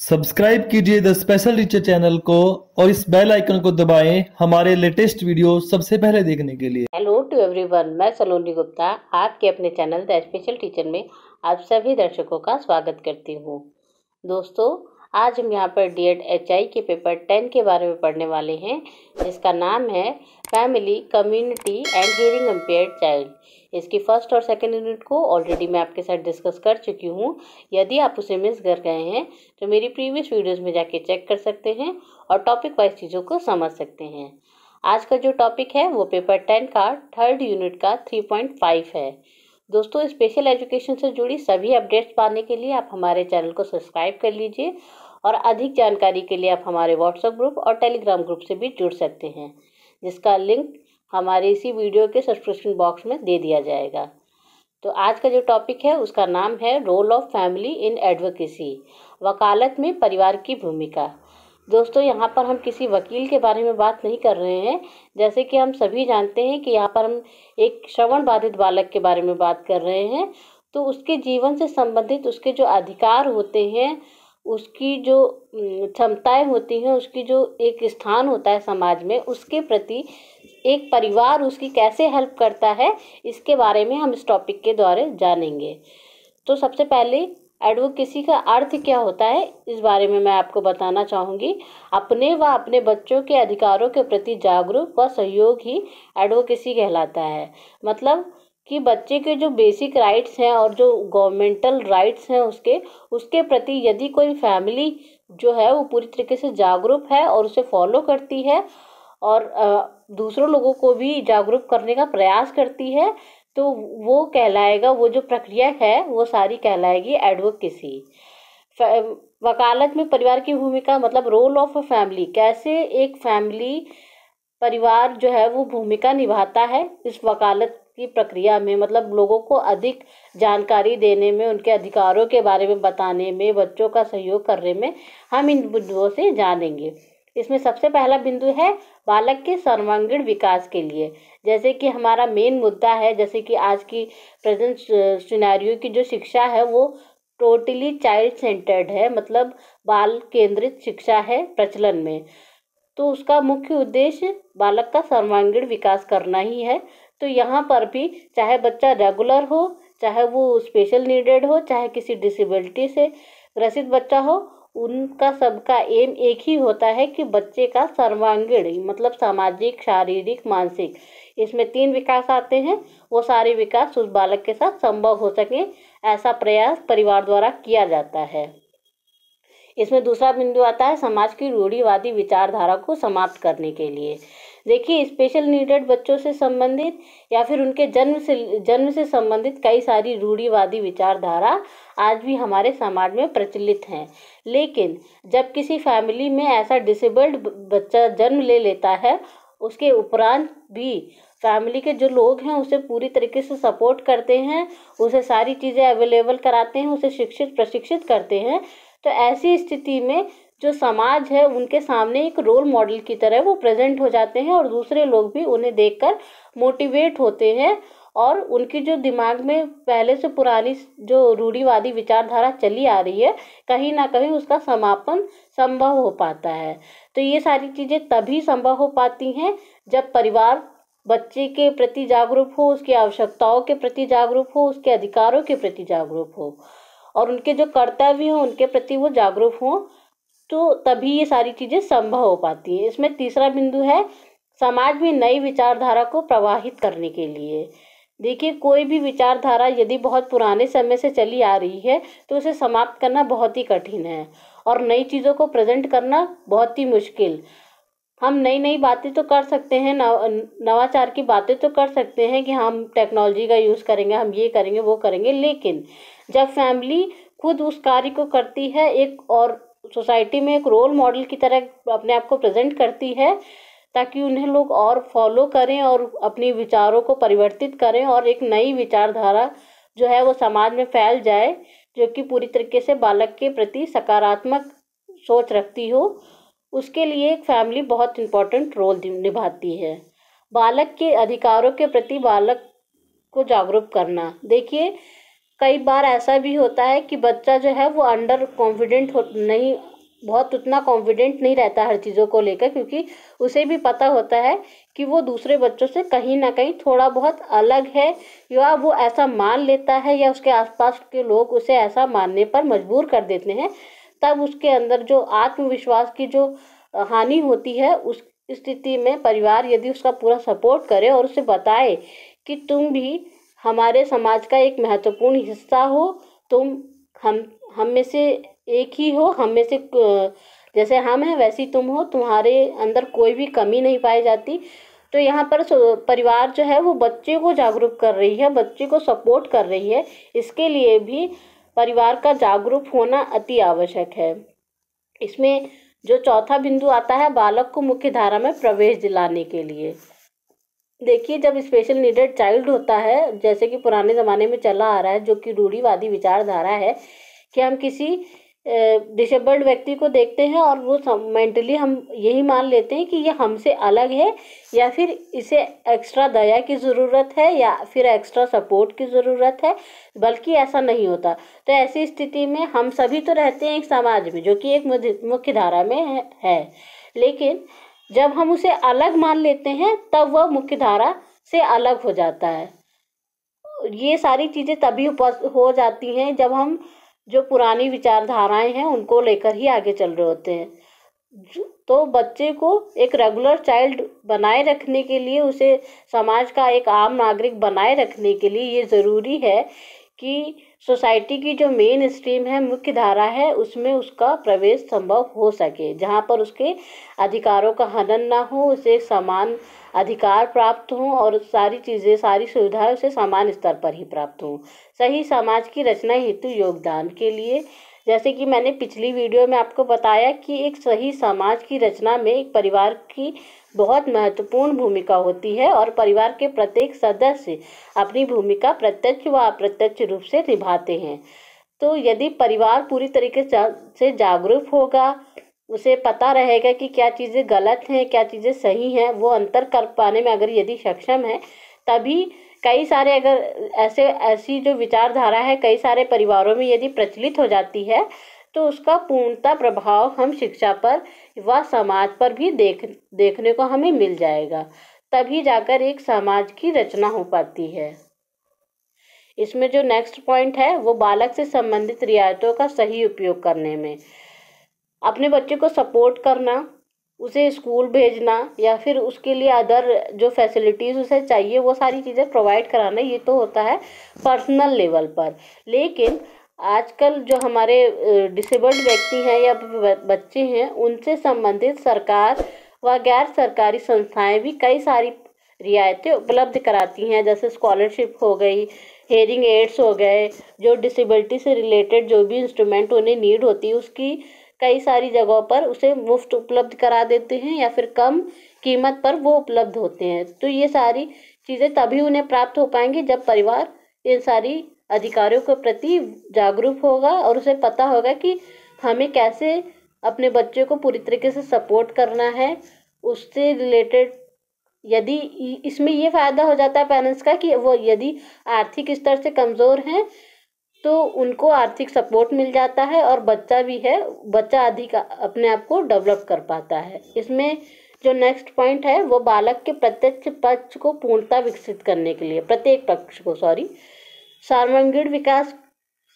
subscribe कीजिए the special teacher channel को और इस बेल आइकन को दबाएं हमारे लेटेस्ट वीडियो सबसे पहले देखने के लिए हेलो टू एवरीवन मैं सलोनी गुप्ता आपके अपने चैनल द स्पेशल टीचर में आप सभी दर्शकों का स्वागत करती हूँ दोस्तों आज हम यहाँ पर डी एड एच आई के पेपर टेन के बारे में पढ़ने वाले हैं जिसका नाम है family community and hearing impaired child इसकी फर्स्ट और सेकेंड यूनिट को ऑलरेडी मैं आपके साथ डिस्कस कर चुकी हूँ यदि आप उसे मिस कर गए हैं तो मेरी प्रीवियस वीडियोज़ में जाके चेक कर सकते हैं और टॉपिक वाइज चीज़ों को समझ सकते हैं आज का जो टॉपिक है वो पेपर टेन का थर्ड यूनिट का थ्री पॉइंट फाइव है दोस्तों स्पेशल एजुकेशन से जुड़ी सभी अपडेट्स पाने के लिए आप हमारे चैनल को सब्सक्राइब कर लीजिए और अधिक जानकारी के लिए आप हमारे व्हाट्सएप ग्रुप और टेलीग्राम ग्रुप से भी जुड़ सकते हैं जिसका लिंक हमारे इसी वीडियो के सब्सक्रिप्शन बॉक्स में दे दिया जाएगा तो आज का जो टॉपिक है उसका नाम है role of family in advocacy वकालत में परिवार की भूमिका दोस्तों यहाँ पर हम किसी वकील के बारे में बात नहीं कर रहे हैं जैसे कि हम सभी जानते हैं कि यहाँ पर हम एक श्रवण बाधित बालक के बारे में बात कर रहे हैं तो उसके जीवन से संबंधित उसके जो अधिकार होते हैं उसकी जो क्षमताएँ होती हैं उसकी जो एक स्थान होता है समाज में उसके प्रति एक परिवार उसकी कैसे हेल्प करता है इसके बारे में हम इस टॉपिक के द्वारा जानेंगे तो सबसे पहले एडवोकेसी का अर्थ क्या होता है इस बारे में मैं आपको बताना चाहूँगी अपने व अपने बच्चों के अधिकारों के प्रति जागरूक व सहयोग ही एडवोकेसी कहलाता है मतलब कि बच्चे के जो बेसिक राइट्स हैं और जो गवर्नमेंटल राइट्स हैं उसके उसके प्रति यदि कोई फैमिली जो है वो पूरी तरीके से जागरूक है और उसे फॉलो करती है और दूसरों लोगों को भी जागरूक करने का प्रयास करती है तो वो कहलाएगा वो जो प्रक्रिया है वो सारी कहलाएगी एडवोकेसी वकालत में परिवार की भूमिका मतलब रोल ऑफ अ फैमिली कैसे एक फैमिली परिवार जो है वो भूमिका निभाता है इस वकालत की प्रक्रिया में मतलब लोगों को अधिक जानकारी देने में उनके अधिकारों के बारे में बताने में बच्चों का सहयोग करने में हम इन बिंदुओं से जानेंगे इसमें सबसे पहला बिंदु है बालक के सर्वांगीण विकास के लिए जैसे कि हमारा मेन मुद्दा है जैसे कि आज की प्रेजेंट सिनेरियो की जो शिक्षा है वो टोटली चाइल्ड सेंटर्ड है मतलब बाल केंद्रित शिक्षा है प्रचलन में तो उसका मुख्य उद्देश्य बालक का सर्वांगीण विकास करना ही है तो यहाँ पर भी चाहे बच्चा रेगुलर हो चाहे वो स्पेशल नीडेड हो चाहे किसी डिसेबिलिटी से ग्रसित बच्चा हो उनका सबका एम एक ही होता है कि बच्चे का सर्वांगीण मतलब सामाजिक शारीरिक मानसिक इसमें तीन विकास आते हैं वो सारे विकास उस बालक के साथ संभव हो सके ऐसा प्रयास परिवार द्वारा किया जाता है इसमें दूसरा बिंदु आता है समाज की रूढ़ीवादी विचारधारा को समाप्त करने के लिए देखिए स्पेशल नीडेड बच्चों से संबंधित या फिर उनके जन्म से जन्म से संबंधित कई सारी रूढ़ीवादी विचारधारा आज भी हमारे समाज में प्रचलित हैं लेकिन जब किसी फैमिली में ऐसा डिसेबल्ड बच्चा जन्म ले लेता है उसके उपरांत भी फैमिली के जो लोग हैं उसे पूरी तरीके से सपोर्ट करते हैं उसे सारी चीज़ें अवेलेबल कराते हैं उसे शिक्षित प्रशिक्षित करते हैं तो ऐसी स्थिति में जो समाज है उनके सामने एक रोल मॉडल की तरह वो प्रेजेंट हो जाते हैं और दूसरे लोग भी उन्हें देखकर मोटिवेट होते हैं और उनकी जो दिमाग में पहले से पुरानी जो रूढ़ीवादी विचारधारा चली आ रही है कहीं ना कहीं उसका समापन संभव हो पाता है तो ये सारी चीज़ें तभी संभव हो पाती हैं जब परिवार बच्चे के प्रति जागरूक हो उसकी आवश्यकताओं के प्रति जागरूक हो उसके अधिकारों के प्रति जागरूक हो और उनके जो कर्तव्य हों उनके प्रति वो जागरूक हों तो तभी ये सारी चीज़ें संभव हो पाती हैं इसमें तीसरा बिंदु है समाज में नई विचारधारा को प्रवाहित करने के लिए देखिए कोई भी विचारधारा यदि बहुत पुराने समय से चली आ रही है तो उसे समाप्त करना बहुत ही कठिन है और नई चीज़ों को प्रेजेंट करना बहुत ही मुश्किल हम नई नई बातें तो कर सकते हैं नव नवाचार की बातें तो कर सकते हैं कि हम टेक्नोलॉजी का यूज़ करेंगे हम ये करेंगे वो करेंगे लेकिन जब फैमिली खुद उस कार्य को करती है एक और सोसाइटी में एक रोल मॉडल की तरह अपने आप को प्रेजेंट करती है ताकि उन्हें लोग और फॉलो करें और अपनी विचारों को परिवर्तित करें और एक नई विचारधारा जो है वो समाज में फैल जाए जो कि पूरी तरीके से बालक के प्रति सकारात्मक सोच रखती हो उसके लिए एक फैमिली बहुत इम्पोर्टेंट रोल निभाती है बालक के अधिकारों के प्रति बालक को जागरूक करना देखिए कई बार ऐसा भी होता है कि बच्चा जो है वो अंडर कॉन्फिडेंट हो नहीं बहुत उतना कॉन्फिडेंट नहीं रहता हर चीज़ों को लेकर क्योंकि उसे भी पता होता है कि वो दूसरे बच्चों से कहीं ना कहीं थोड़ा बहुत अलग है या वो ऐसा मान लेता है या उसके आसपास के लोग उसे ऐसा मानने पर मजबूर कर देते हैं तब उसके अंदर जो आत्मविश्वास की जो हानि होती है उस स्थिति में परिवार यदि उसका पूरा सपोर्ट करे और उसे बताए कि तुम भी हमारे समाज का एक महत्वपूर्ण हिस्सा हो तुम हम हम में से एक ही हो हम में से जैसे हम हैं वैसी तुम हो तुम्हारे अंदर कोई भी कमी नहीं पाई जाती तो यहाँ पर परिवार जो है वो बच्चे को जागरूक कर रही है बच्चे को सपोर्ट कर रही है इसके लिए भी परिवार का जागरूक होना अति आवश्यक है इसमें जो चौथा बिंदु आता है बालक को मुख्य धारा में प्रवेश दिलाने के लिए देखिए जब स्पेशल नीडेड चाइल्ड होता है जैसे कि पुराने ज़माने में चला आ रहा है जो कि रूढ़ीवादी विचारधारा है कि हम किसी डिसेबल्ड व्यक्ति को देखते हैं और वो मेंटली हम यही मान लेते हैं कि ये हमसे अलग है या फिर इसे एक्स्ट्रा दया की ज़रूरत है या फिर एक्स्ट्रा सपोर्ट की ज़रूरत है बल्कि ऐसा नहीं होता तो ऐसी स्थिति में हम सभी तो रहते हैं एक समाज में जो कि एक मुख्य धारा में है लेकिन जब हम उसे अलग मान लेते हैं तब वह मुख्य धारा से अलग हो जाता है ये सारी चीज़ें तभी हो जाती हैं जब हम जो पुरानी विचारधाराएं हैं उनको लेकर ही आगे चल रहे होते हैं तो बच्चे को एक रेगुलर चाइल्ड बनाए रखने के लिए उसे समाज का एक आम नागरिक बनाए रखने के लिए ये ज़रूरी है कि सोसाइटी की जो मेन स्ट्रीम है मुख्य धारा है उसमें उसका प्रवेश संभव हो सके जहाँ पर उसके अधिकारों का हनन ना हो उसे समान अधिकार प्राप्त हों और सारी चीज़ें सारी सुविधाएं उसे समान स्तर पर ही प्राप्त हों सही समाज की रचना हेतु योगदान के लिए जैसे कि मैंने पिछली वीडियो में आपको बताया कि एक सही समाज की रचना में एक परिवार की बहुत महत्वपूर्ण भूमिका होती है और परिवार के प्रत्येक सदस्य अपनी भूमिका प्रत्यक्ष व अप्रत्यक्ष रूप से निभाते हैं तो यदि परिवार पूरी तरीके से जागरूक होगा उसे पता रहेगा कि क्या चीज़ें गलत हैं क्या चीज़ें सही हैं वो अंतर कर पाने में अगर यदि सक्षम है तभी कई सारे अगर ऐसे ऐसी जो विचारधारा है कई सारे परिवारों में यदि प्रचलित हो जाती है तो उसका पूर्णता प्रभाव हम शिक्षा पर व समाज पर भी देख देखने को हमें मिल जाएगा तभी जाकर एक समाज की रचना हो पाती है इसमें जो नेक्स्ट पॉइंट है वो बालक से संबंधित रियायतों का सही उपयोग करने में अपने बच्चे को सपोर्ट करना उसे स्कूल भेजना या फिर उसके लिए अदर जो फैसिलिटीज़ उसे चाहिए वो सारी चीज़ें प्रोवाइड कराना ये तो होता है पर्सनल लेवल पर लेकिन आजकल जो हमारे डिसेबल्ड व्यक्ति हैं या बच्चे हैं उनसे संबंधित सरकार व गैर सरकारी संस्थाएं भी कई सारी रियायतें उपलब्ध कराती हैं जैसे स्कॉलरशिप हो गई हेयरिंग एड्स हो गए जो डिसेबिलिटी से रिलेटेड जो भी इंस्ट्रूमेंट उन्हें नीड होती है उसकी कई सारी जगहों पर उसे मुफ्त उपलब्ध करा देते हैं या फिर कम कीमत पर वो उपलब्ध होते हैं तो ये सारी चीज़ें तभी उन्हें प्राप्त हो पाएंगी जब परिवार इन सारी अधिकारियों के प्रति जागरूक होगा और उसे पता होगा कि हमें कैसे अपने बच्चे को पूरी तरीके से सपोर्ट करना है उससे रिलेटेड यदि इसमें ये फ़ायदा हो जाता है पेरेंट्स का कि वो यदि आर्थिक स्तर से कमज़ोर हैं तो उनको आर्थिक सपोर्ट मिल जाता है और बच्चा भी है बच्चा अधिक अपने आप को डेवलप कर पाता है इसमें जो नेक्स्ट पॉइंट है वो बालक के प्रत्यक्ष पक्ष को पूर्णता विकसित करने के लिए प्रत्येक पक्ष को सॉरी सार्वंगीण विकास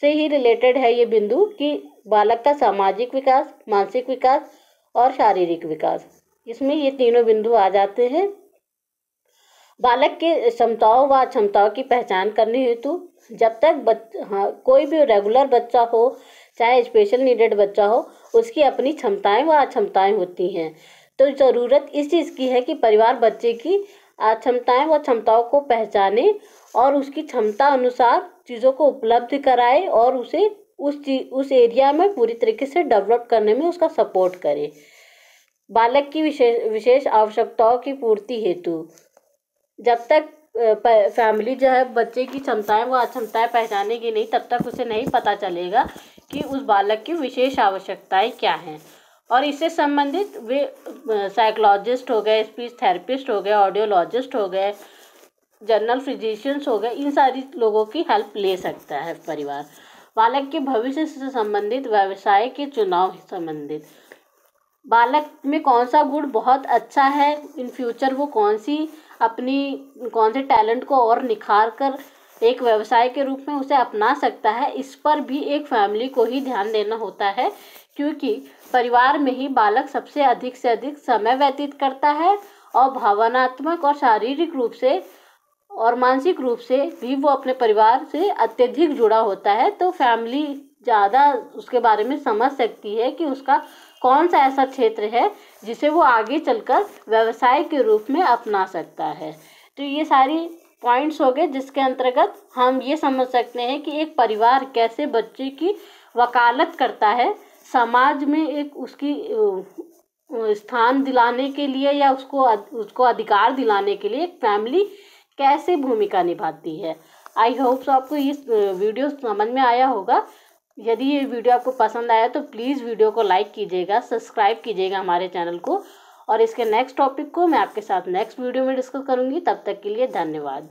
से ही रिलेटेड है ये बिंदु कि बालक का सामाजिक विकास मानसिक विकास और शारीरिक विकास इसमें ये तीनों बिंदु आ जाते हैं बालक के क्षमताओं व क्षमताओं की पहचान करने हेतु जब तक बच हाँ कोई भी रेगुलर बच्चा हो चाहे स्पेशल नीडेड बच्चा हो उसकी अपनी क्षमताएं व अक्षमताएं होती हैं तो ज़रूरत इस चीज़ की है कि परिवार बच्चे की अक्षमताएं व क्षमताओं को पहचाने और उसकी क्षमता अनुसार चीज़ों को उपलब्ध कराए और उसे उस ची उस एरिया में पूरी तरीके से डेवलप करने में उसका सपोर्ट करे बालक की विशेष विशेष आवश्यकताओं की पूर्ति हेतु जब तक फैमिली जो है बच्चे की क्षमताएं अक्षमताएँ पहचाने पहचानेगी नहीं तब तक उसे नहीं पता चलेगा कि उस बालक की विशेष आवश्यकताएं क्या हैं और इससे संबंधित वे साइकोलॉजिस्ट हो गए स्पीच थेरेपिस्ट हो गए ऑडियोलॉजिस्ट हो गए जनरल फिजिशियंस हो गए इन सारी लोगों की हेल्प ले सकता है परिवार बालक के भविष्य से संबंधित व्यवसाय के चुनाव संबंधित बालक में कौन सा गुण बहुत अच्छा है इन फ्यूचर वो कौन सी अपनी कौन से टैलेंट को और निखार कर एक व्यवसाय के रूप में उसे अपना सकता है इस पर भी एक फैमिली को ही ध्यान देना होता है क्योंकि परिवार में ही बालक सबसे अधिक से अधिक समय व्यतीत करता है और भावनात्मक और शारीरिक रूप से और मानसिक रूप से भी वो अपने परिवार से अत्यधिक जुड़ा होता है तो फैमिली ज़्यादा उसके बारे में समझ सकती है कि उसका कौन सा ऐसा क्षेत्र है जिसे वो आगे चलकर व्यवसाय के रूप में अपना सकता है तो ये सारी पॉइंट्स हो गए जिसके अंतर्गत हम ये समझ सकते हैं कि एक परिवार कैसे बच्चे की वकालत करता है समाज में एक उसकी स्थान दिलाने के लिए या उसको उसको अधिकार दिलाने के लिए एक फैमिली कैसे भूमिका निभाती है आई होप आपको ये वीडियो समझ में आया होगा यदि ये वीडियो आपको पसंद आया तो प्लीज़ वीडियो को लाइक कीजिएगा सब्सक्राइब कीजिएगा हमारे चैनल को और इसके नेक्स्ट टॉपिक को मैं आपके साथ नेक्स्ट वीडियो में डिस्कस करूँगी तब तक के लिए धन्यवाद